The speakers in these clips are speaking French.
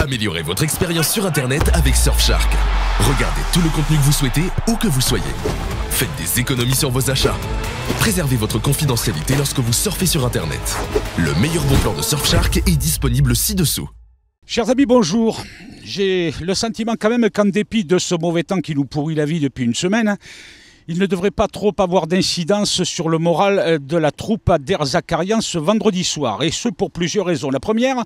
Améliorez votre expérience sur Internet avec Surfshark. Regardez tout le contenu que vous souhaitez, où que vous soyez. Faites des économies sur vos achats. Préservez votre confidentialité lorsque vous surfez sur Internet. Le meilleur bon plan de Surfshark est disponible ci-dessous. Chers amis, bonjour. J'ai le sentiment quand même qu'en dépit de ce mauvais temps qui nous pourrit la vie depuis une semaine, il ne devrait pas trop avoir d'incidence sur le moral euh, de la troupe à Der ce vendredi soir, et ce pour plusieurs raisons. La première,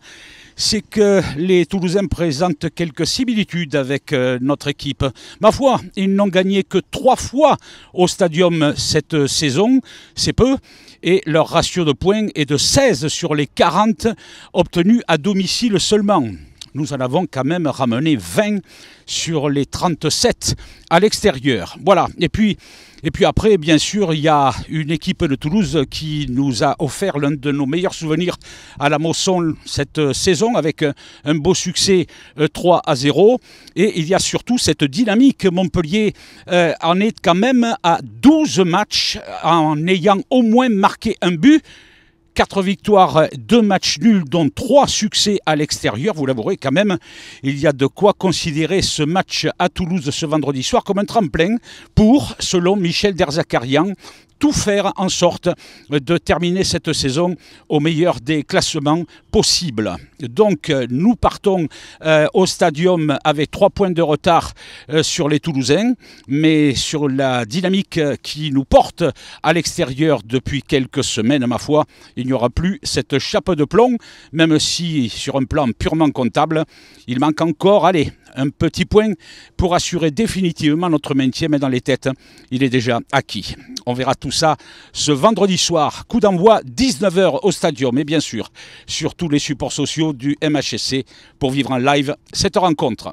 c'est que les Toulousains présentent quelques similitudes avec euh, notre équipe. Ma foi, ils n'ont gagné que trois fois au stadium cette euh, saison, c'est peu, et leur ratio de points est de 16 sur les 40 obtenus à domicile seulement nous en avons quand même ramené 20 sur les 37 à l'extérieur. Voilà, et puis... Et puis après, bien sûr, il y a une équipe de Toulouse qui nous a offert l'un de nos meilleurs souvenirs à la Mosson cette euh, saison avec euh, un beau succès 3 euh, à 0. Et il y a surtout cette dynamique. Montpellier en est quand même à 12 matchs en ayant au moins marqué un but. 4 victoires, 2 matchs nuls, dont 3 succès à l'extérieur. Vous l'avouerez quand même, il y a de quoi considérer ce match à Toulouse ce vendredi soir comme un tremplin pour, selon Michel Derzakarian, tout faire en sorte de terminer cette saison au meilleur des classements possibles. Donc nous partons euh, au stadium avec trois points de retard euh, sur les Toulousains, mais sur la dynamique qui nous porte à l'extérieur depuis quelques semaines, ma foi, il n'y aura plus cette chape de plomb, même si sur un plan purement comptable, il manque encore, allez, un petit point pour assurer définitivement notre maintien, mais dans les têtes, il est déjà acquis. On verra tout ça ce vendredi soir, coup d'envoi 19h au Stadium, et bien sûr sur tous les supports sociaux du MHSC pour vivre en live cette rencontre.